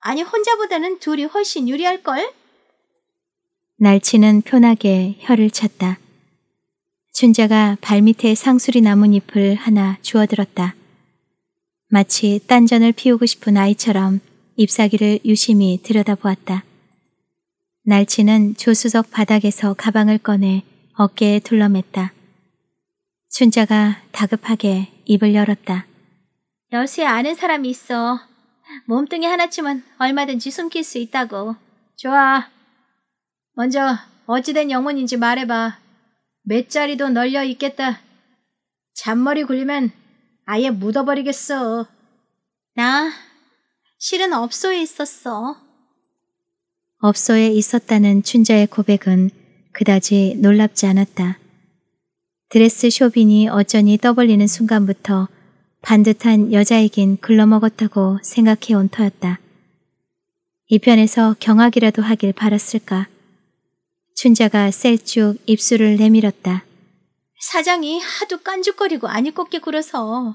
Speaker 1: 아니 혼자보다는 둘이 훨씬 유리할걸? 날치는 편하게 혀를 찼다. 춘자가 발밑에 상수리 나뭇잎을 하나 주워들었다. 마치 딴전을 피우고 싶은 아이처럼 잎사귀를 유심히 들여다보았다. 날치는 조수석 바닥에서 가방을 꺼내 어깨에 둘러맸다. 춘자가 다급하게 입을 열었다. 여수에 아는 사람이 있어. 몸뚱이 하나쯤은 얼마든지 숨길 수 있다고. 좋아. 먼저 어찌된 영혼인지 말해봐. 맷 자리도 널려 있겠다. 잔머리 굴리면 아예 묻어버리겠어. 나 실은 업소에 있었어. 업소에 있었다는 춘자의 고백은 그다지 놀랍지 않았다. 드레스 쇼빈이 어쩐히 떠벌리는 순간부터 반듯한 여자이긴 글러먹었다고 생각해온 터였다. 이 편에서 경악이라도 하길 바랐을까. 춘자가 셀쭉 입술을 내밀었다. 사장이 하도 깐죽거리고 아니 꼽게 굴어서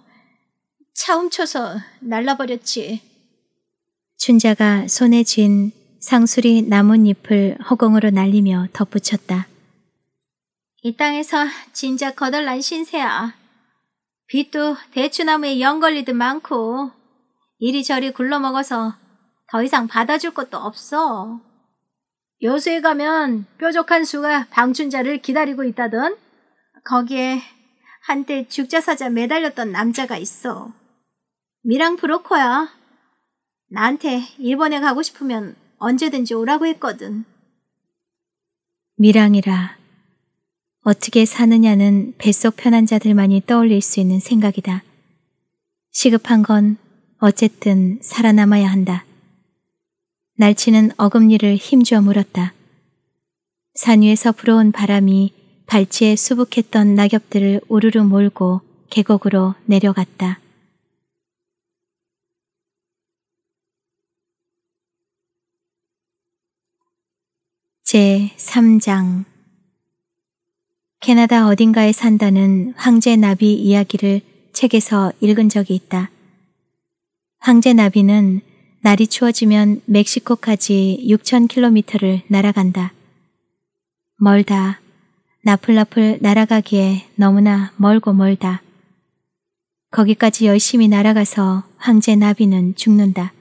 Speaker 1: 차 훔쳐서 날라버렸지. 춘자가 손에 쥔 상수리 나뭇잎을 허공으로 날리며 덧붙였다. 이 땅에서 진짜 거덜난 신세야. 빛도 대추나무에 연걸리듯 많고 이리저리 굴러먹어서 더 이상 받아줄 것도 없어. 여수에 가면 뾰족한 수가 방춘자를 기다리고 있다던 거기에 한때 죽자사자 매달렸던 남자가 있어. 미랑 브로커야. 나한테 일본에 가고 싶으면 언제든지 오라고 했거든. 미랑이라. 어떻게 사느냐는 뱃속 편한 자들만이 떠올릴 수 있는 생각이다. 시급한 건 어쨌든 살아남아야 한다. 날치는 어금니를 힘주어 물었다. 산 위에서 불어온 바람이 발치에 수북했던 낙엽들을 우르르 몰고 계곡으로 내려갔다. 제3장 캐나다 어딘가에 산다는 황제 나비 이야기를 책에서 읽은 적이 있다. 황제 나비는 날이 추워지면 멕시코까지 6,000km를 날아간다. 멀다. 나풀나풀 날아가기에 너무나 멀고 멀다. 거기까지 열심히 날아가서 황제 나비는 죽는다.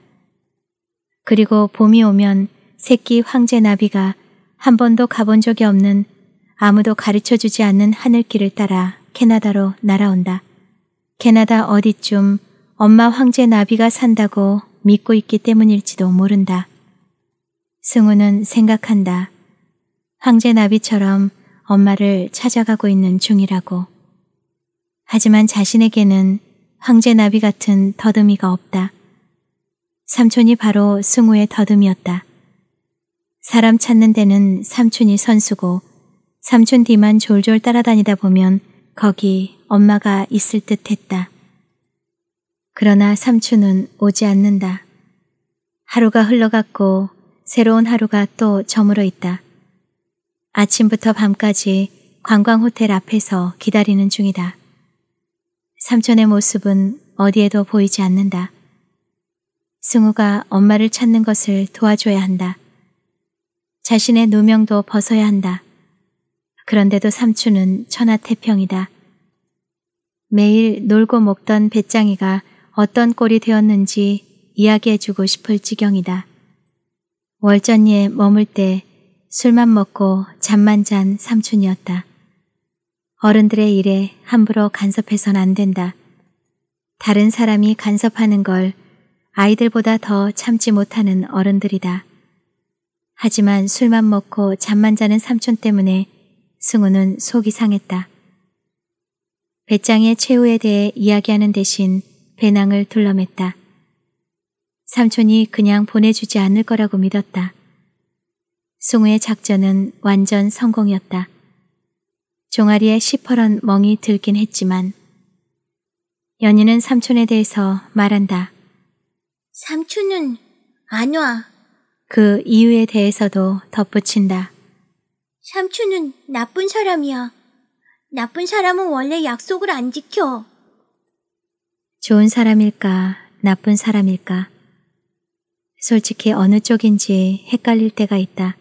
Speaker 1: 그리고 봄이 오면 새끼 황제 나비가 한 번도 가본 적이 없는 아무도 가르쳐 주지 않는 하늘길을 따라 캐나다로 날아온다. 캐나다 어디쯤 엄마 황제 나비가 산다고 믿고 있기 때문일지도 모른다. 승우는 생각한다. 황제 나비처럼 엄마를 찾아가고 있는 중이라고. 하지만 자신에게는 황제 나비 같은 더듬이가 없다. 삼촌이 바로 승우의 더듬이었다. 사람 찾는 데는 삼촌이 선수고 삼촌 뒤만 졸졸 따라다니다 보면 거기 엄마가 있을 듯 했다. 그러나 삼촌은 오지 않는다. 하루가 흘러갔고 새로운 하루가 또 저물어 있다. 아침부터 밤까지 관광호텔 앞에서 기다리는 중이다. 삼촌의 모습은 어디에도 보이지 않는다. 승우가 엄마를 찾는 것을 도와줘야 한다. 자신의 누명도 벗어야 한다. 그런데도 삼촌은 천하태평이다. 매일 놀고 먹던 배짱이가 어떤 꼴이 되었는지 이야기해주고 싶을 지경이다. 월전리에 머물 때 술만 먹고 잠만 잔 삼촌이었다. 어른들의 일에 함부로 간섭해선 안 된다. 다른 사람이 간섭하는 걸 아이들보다 더 참지 못하는 어른들이다. 하지만 술만 먹고 잠만 자는 삼촌 때문에 승우는 속이 상했다. 배짱의 최후에 대해 이야기하는 대신 배낭을 둘러맸다. 삼촌이 그냥 보내주지 않을 거라고 믿었다. 송우의 작전은 완전 성공이었다. 종아리에 시퍼런 멍이 들긴 했지만 연희는 삼촌에 대해서 말한다. 삼촌은 안 와. 그 이유에 대해서도 덧붙인다. 삼촌은 나쁜 사람이야. 나쁜 사람은 원래 약속을 안 지켜. 좋은 사람일까, 나쁜 사람일까. 솔직히 어느 쪽인지 헷갈릴 때가 있다.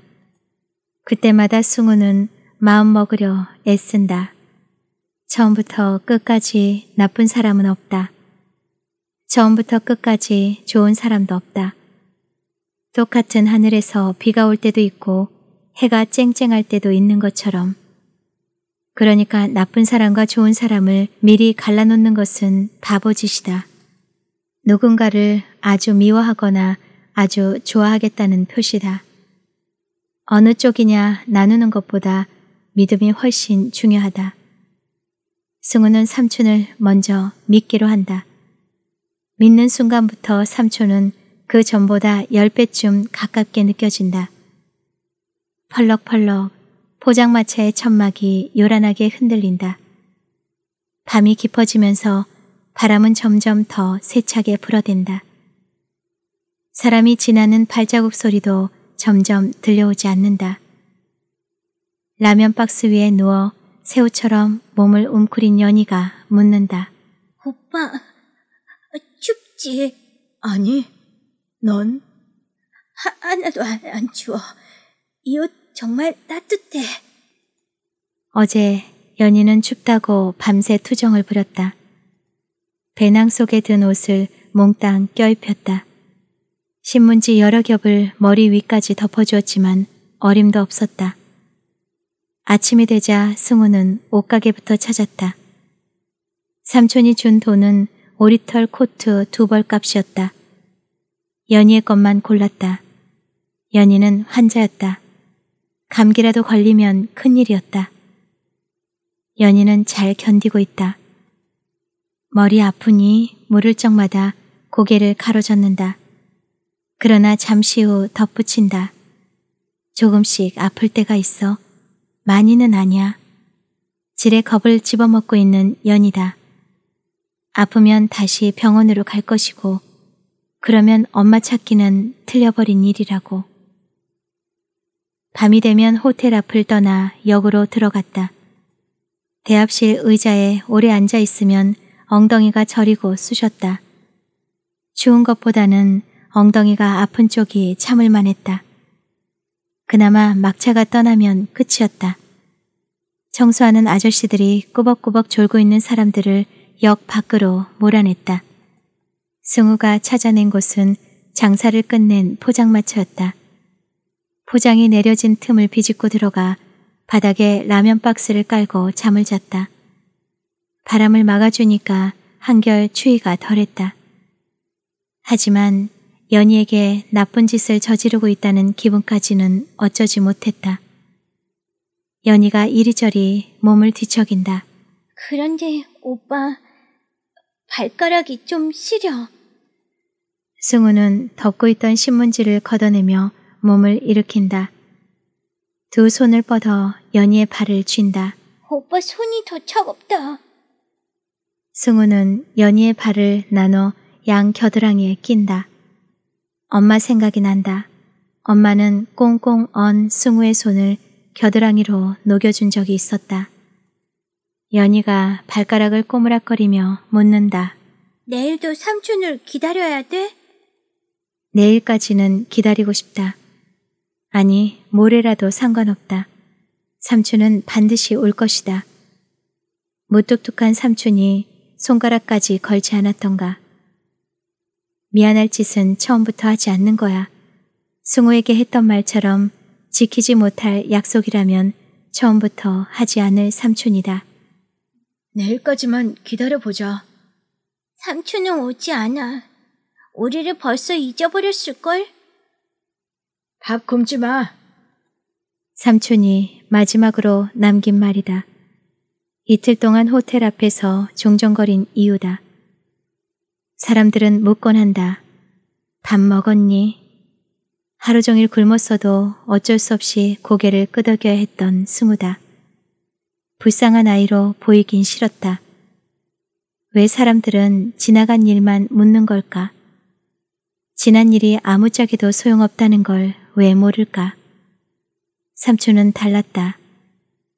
Speaker 1: 그때마다 승우는 마음먹으려 애쓴다. 처음부터 끝까지 나쁜 사람은 없다. 처음부터 끝까지 좋은 사람도 없다. 똑같은 하늘에서 비가 올 때도 있고 해가 쨍쨍할 때도 있는 것처럼 그러니까 나쁜 사람과 좋은 사람을 미리 갈라놓는 것은 바보짓이다. 누군가를 아주 미워하거나 아주 좋아하겠다는 표시다. 어느 쪽이냐 나누는 것보다 믿음이 훨씬 중요하다. 승우는 삼촌을 먼저 믿기로 한다. 믿는 순간부터 삼촌은 그 전보다 10배쯤 가깝게 느껴진다. 펄럭펄럭 포장마차의 천막이 요란하게 흔들린다. 밤이 깊어지면서 바람은 점점 더 세차게 불어댄다. 사람이 지나는 발자국 소리도 점점 들려오지 않는다. 라면 박스 위에 누워 새우처럼 몸을 웅크린 연희가 묻는다. 오빠, 춥지? 아니, 넌 하, 나도 안 추워. 이옷 정말 따뜻해. 어제 연희는 춥다고 밤새 투정을 부렸다. 배낭 속에 든 옷을 몽땅 껴입혔다. 신문지 여러 겹을 머리 위까지 덮어주었지만 어림도 없었다. 아침이 되자 승우는 옷가게부터 찾았다. 삼촌이 준 돈은 오리털 코트 두 벌 값이었다. 연희의 것만 골랐다. 연희는 환자였다. 감기라도 걸리면 큰일이었다. 연희는 잘 견디고 있다. 머리 아프니 모를 적마다 고개를 가로젓는다. 그러나 잠시 후 덧붙인다. 조금씩 아플 때가 있어. 많이는 아니야. 지레 겁을 집어먹고 있는 연이다. 아프면 다시 병원으로 갈 것이고 그러면 엄마 찾기는 틀려버린 일이라고. 밤이 되면 호텔 앞을 떠나 역으로 들어갔다. 대합실 의자에 오래 앉아 있으면 엉덩이가 저리고 쑤셨다. 추운 것보다는 엉덩이가 아픈 쪽이 참을 만했다. 그나마 막차가 떠나면 끝이었다. 청소하는 아저씨들이 꾸벅꾸벅 졸고 있는 사람들을 역 밖으로 몰아냈다. 승우가 찾아낸 곳은 장사를 끝낸 포장마차였다. 포장이 내려진 틈을 비집고 들어가 바닥에 라면 박스를 깔고 잠을 잤다. 바람을 막아주니까 한결 추위가 덜했다. 하지만 연희에게 나쁜 짓을 저지르고 있다는 기분까지는 어쩌지 못했다. 연희가 이리저리 몸을 뒤척인다. 그런데 오빠 발가락이 좀 시려. 승우는 덮고 있던 신문지를 걷어내며 몸을 일으킨다. 두 손을 뻗어 연희의 팔을 쥔다. 오빠 손이 더 차갑다. 승우는 연희의 팔을 나눠 양 겨드랑이에 낀다. 엄마 생각이 난다. 엄마는 꽁꽁 언 승우의 손을 겨드랑이로 녹여준 적이 있었다. 연희가 발가락을 꼬무락거리며 묻는다. 내일도 삼촌을 기다려야 돼? 내일까지는 기다리고 싶다. 아니, 모레라도 상관없다. 삼촌은 반드시 올 것이다. 무뚝뚝한 삼촌이 손가락까지 걸지 않았던가. 미안할 짓은 처음부터 하지 않는 거야. 승우에게 했던 말처럼 지키지 못할 약속이라면 처음부터 하지 않을 삼촌이다. 내일까지만 기다려보자. 삼촌은 오지 않아. 우리를 벌써 잊어버렸을걸? 밥 굶지 마. 삼촌이 마지막으로 남긴 말이다. 이틀 동안 호텔 앞에서 종종거린 이유다. 사람들은 묻곤 한다. 밥 먹었니? 하루 종일 굶었어도 어쩔 수 없이 고개를 끄덕여야 했던 스무다. 불쌍한 아이로 보이긴 싫었다. 왜 사람들은 지나간 일만 묻는 걸까? 지난 일이 아무짝에도 소용없다는 걸 왜 모를까? 삼촌은 달랐다.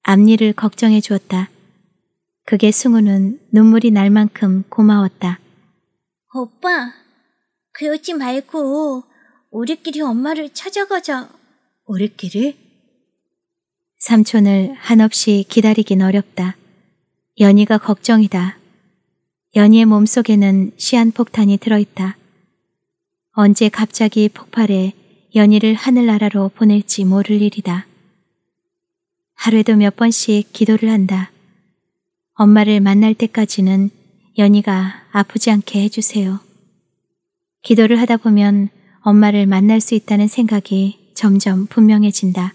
Speaker 1: 앞니를 걱정해 주었다. 그게 승우는 눈물이 날 만큼 고마웠다. 오빠, 그러지 말고 우리끼리 엄마를 찾아가자. 우리끼리? 삼촌을 한없이 기다리긴 어렵다. 연희가 걱정이다. 연희의 몸속에는 시한폭탄이 들어있다. 언제 갑자기 폭발해 연희를 하늘나라로 보낼지 모를 일이다. 하루에도 몇 번씩 기도를 한다. 엄마를 만날 때까지는 연희가 아프지 않게 해주세요. 기도를 하다 보면 엄마를 만날 수 있다는 생각이 점점 분명해진다.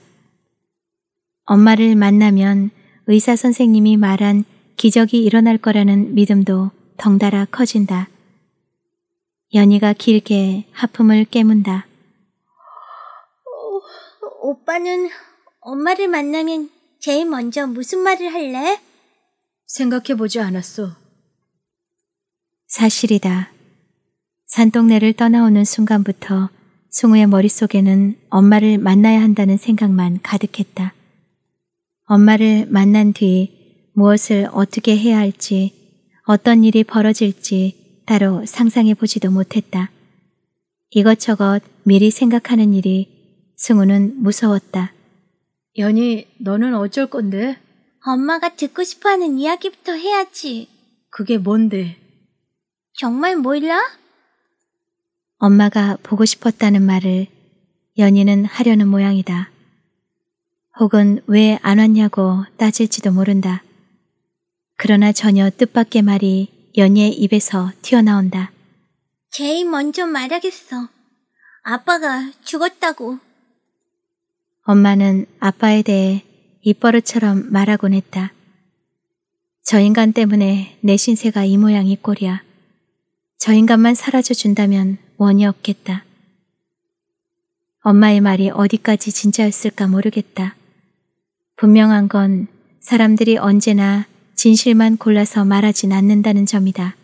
Speaker 1: 엄마를 만나면 의사 선생님이 말한 기적이 일어날 거라는 믿음도 덩달아 커진다. 연희가 길게 하품을 깨문다. 어, 오빠는 엄마를 만나면 제일 먼저 무슨 말을 할래? 생각해보지 않았어. 사실이다. 산동네를 떠나오는 순간부터 승우의 머릿속에는 엄마를 만나야 한다는 생각만 가득했다. 엄마를 만난 뒤 무엇을 어떻게 해야 할지, 어떤 일이 벌어질지 따로 상상해보지도 못했다. 이것저것 미리 생각하는 일이 승우는 무서웠다. 연희, 너는 어쩔 건데? 엄마가 듣고 싶어하는 이야기부터 해야지. 그게 뭔데? 정말 몰라? 엄마가 보고 싶었다는 말을 연희는 하려는 모양이다. 혹은 왜 안 왔냐고 따질지도 모른다. 그러나 전혀 뜻밖의 말이 연희의 입에서 튀어나온다. 제일 먼저 말하겠어. 아빠가 죽었다고. 엄마는 아빠에 대해 입버릇처럼 말하곤 했다. 저 인간 때문에 내 신세가 이 모양 이 꼴이야. 저 인간만 사라져 준다면 원이 없겠다. 엄마의 말이 어디까지 진짜였을까 모르겠다. 분명한 건 사람들이 언제나 진실만 골라서 말하진 않는다는 점이다.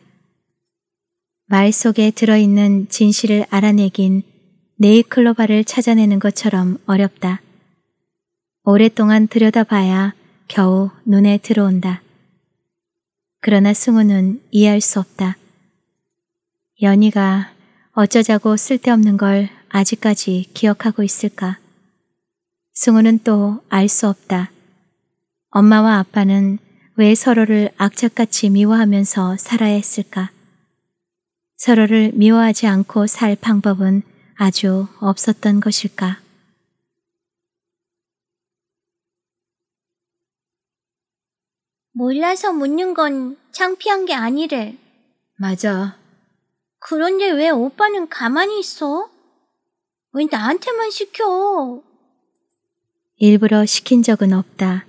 Speaker 1: 말 속에 들어있는 진실을 알아내긴 네이클로바를 찾아내는 것처럼 어렵다. 오랫동안 들여다봐야 겨우 눈에 들어온다. 그러나 승우는 이해할 수 없다. 연희가 어쩌자고 쓸데없는 걸 아직까지 기억하고 있을까? 승우는 또 알 수 없다. 엄마와 아빠는 왜 서로를 악착같이 미워하면서 살아야 했을까? 서로를 미워하지 않고 살 방법은 아주 없었던 것일까? 몰라서 묻는 건 창피한 게 아니래. 맞아. 그런데 왜 오빠는 가만히 있어? 왜 나한테만 시켜? 일부러 시킨 적은 없다.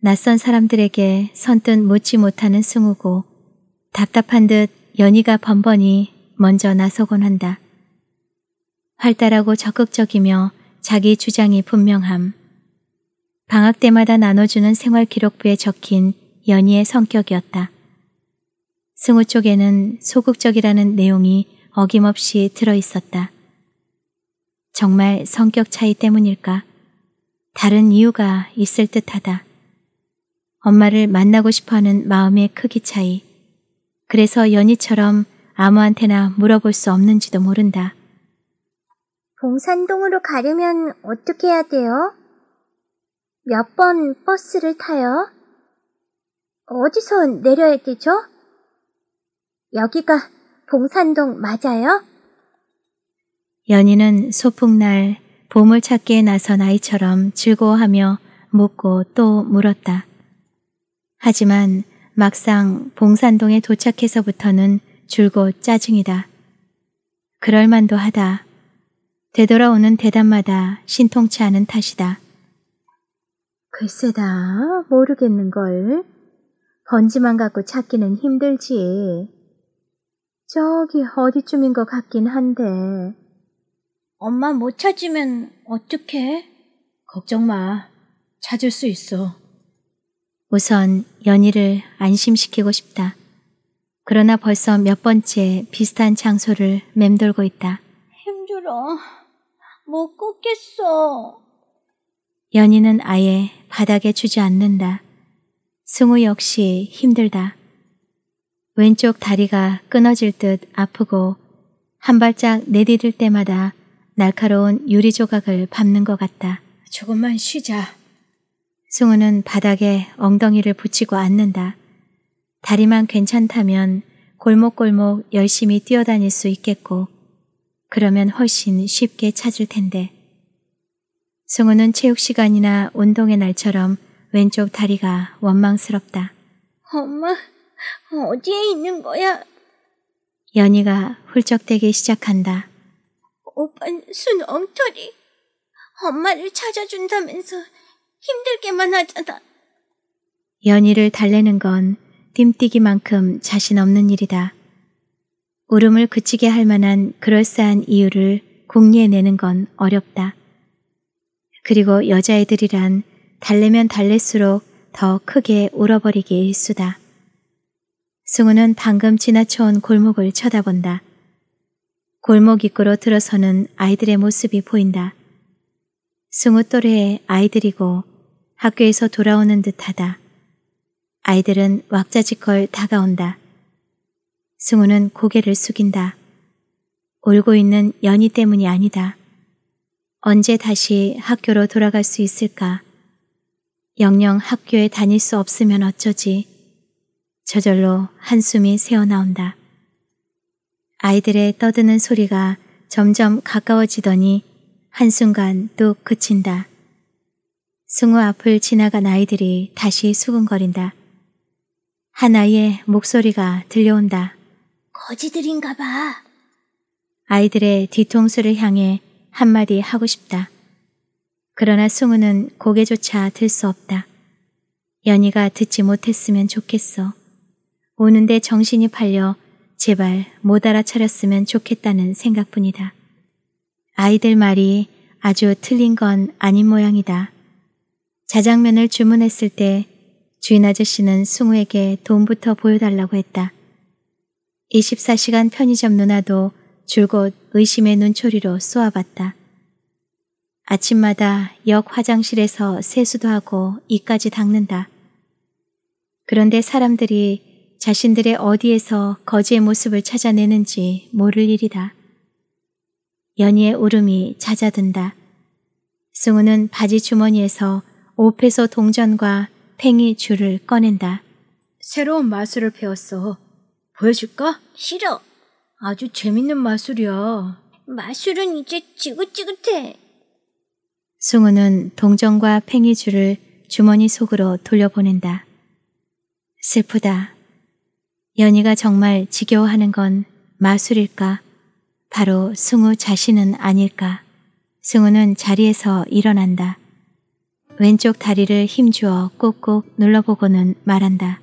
Speaker 1: 낯선 사람들에게 선뜻 묻지 못하는 승우고 답답한 듯 연희가 번번이 먼저 나서곤 한다. 활달하고 적극적이며 자기 주장이 분명함. 방학 때마다 나눠주는 생활 기록부에 적힌 연희의 성격이었다. 승우 쪽에는 소극적이라는 내용이 어김없이 들어있었다. 정말 성격 차이 때문일까? 다른 이유가 있을 듯하다. 엄마를 만나고 싶어하는 마음의 크기 차이. 그래서 연희처럼 아무한테나 물어볼 수 없는지도 모른다. 봉산동으로 가려면 어떻게 해야 돼요? 몇 번 버스를 타요? 어디서 내려야 되죠? 여기가 봉산동 맞아요? 연희는 소풍날 보물 찾기에 나선 아이처럼 즐거워하며 묻고 또 물었다. 하지만 막상 봉산동에 도착해서부터는 줄곧 짜증이다. 그럴만도 하다. 되돌아오는 대답마다 신통치 않은 탓이다. 글쎄다, 모르겠는걸. 번지만 갖고 찾기는 힘들지. 저기 어디쯤인 것 같긴 한데. 엄마 못 찾으면 어떡해? 걱정 마. 찾을 수 있어. 우선 연희를 안심시키고 싶다. 그러나 벌써 몇 번째 비슷한 장소를 맴돌고 있다. 힘들어. 못 걷겠어. 연희는 아예 바닥에 주지않는다. 승우 역시 힘들다. 왼쪽 다리가 끊어질 듯 아프고 한 발짝 내디딜 때마다 날카로운 유리 조각을 밟는 것 같다. 조금만 쉬자. 승우는 바닥에 엉덩이를 붙이고 앉는다. 다리만 괜찮다면 골목골목 열심히 뛰어다닐 수 있겠고 그러면 훨씬 쉽게 찾을 텐데. 승우는 체육 시간이나 운동의 날처럼 왼쪽 다리가 원망스럽다. 엄마, 어디에 있는 거야? 연희가 훌쩍대기 시작한다. 오빤 순 엉터리. 엄마를 찾아준다면서 힘들게만 하잖아. 연희를 달래는 건 띠뛰기만큼 자신 없는 일이다. 울음을 그치게 할 만한 그럴싸한 이유를 공리해내는 건 어렵다. 그리고 여자애들이란 달래면 달랠수록 더 크게 울어버리기 일수다. 승우는 방금 지나쳐온 골목을 쳐다본다. 골목 입구로 들어서는 아이들의 모습이 보인다. 승우 또래의 아이들이고 학교에서 돌아오는 듯하다. 아이들은 왁자지껄 다가온다. 승우는 고개를 숙인다. 울고 있는 연희 때문이 아니다. 언제 다시 학교로 돌아갈 수 있을까? 영영 학교에 다닐 수 없으면 어쩌지? 저절로 한숨이 새어나온다. 아이들의 떠드는 소리가 점점 가까워지더니 한순간 또 그친다. 승우 앞을 지나간 아이들이 다시 수근거린다. 한 아이의 목소리가 들려온다. 거지들인가 봐. 아이들의 뒤통수를 향해 한마디 하고 싶다. 그러나 승우는 고개조차 들 수 없다. 연희가 듣지 못했으면 좋겠어. 오는데 정신이 팔려 제발 못 알아차렸으면 좋겠다는 생각뿐이다. 아이들 말이 아주 틀린 건 아닌 모양이다. 자장면을 주문했을 때 주인 아저씨는 승우에게 돈부터 보여달라고 했다. 24시간 편의점 누나도 줄곧 의심의 눈초리로 쏘아봤다. 아침마다 역 화장실에서 세수도 하고 이까지 닦는다. 그런데 사람들이 자신들의 어디에서 거지의 모습을 찾아내는지 모를 일이다. 연희의 울음이 잦아든다. 승우는 바지 주머니에서 오페소 동전과 팽이 줄을 꺼낸다. 새로운 마술을 배웠어. 보여줄까? 싫어. 아주 재밌는 마술이야. 마술은 이제 지긋지긋해. 승우는 동전과 팽이 줄을 주머니 속으로 돌려보낸다. 슬프다. 연희가 정말 지겨워하는 건 마술일까? 바로 승우 자신은 아닐까? 승우는 자리에서 일어난다. 왼쪽 다리를 힘주어 꾹꾹 눌러보고는 말한다.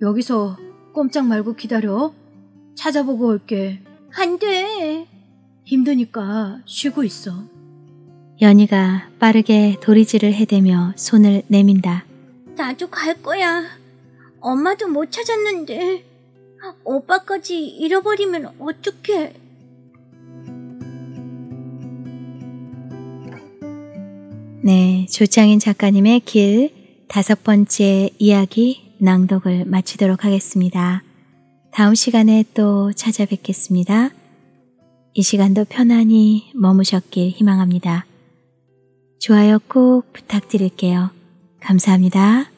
Speaker 1: 여기서 꼼짝 말고 기다려. 찾아보고 올게. 안 돼. 힘드니까 쉬고 있어. 연희가 빠르게 도리지를 해대며 손을 내민다. 나도 갈 거야. 엄마도 못 찾았는데. 오빠까지 잃어버리면 어떡해. 네, 조창인 작가님의 길 다섯 번째 이야기 낭독을 마치도록 하겠습니다. 다음 시간에 또 찾아뵙겠습니다. 이 시간도 편안히 머무셨길 희망합니다. 좋아요 꼭 부탁드릴게요. 감사합니다.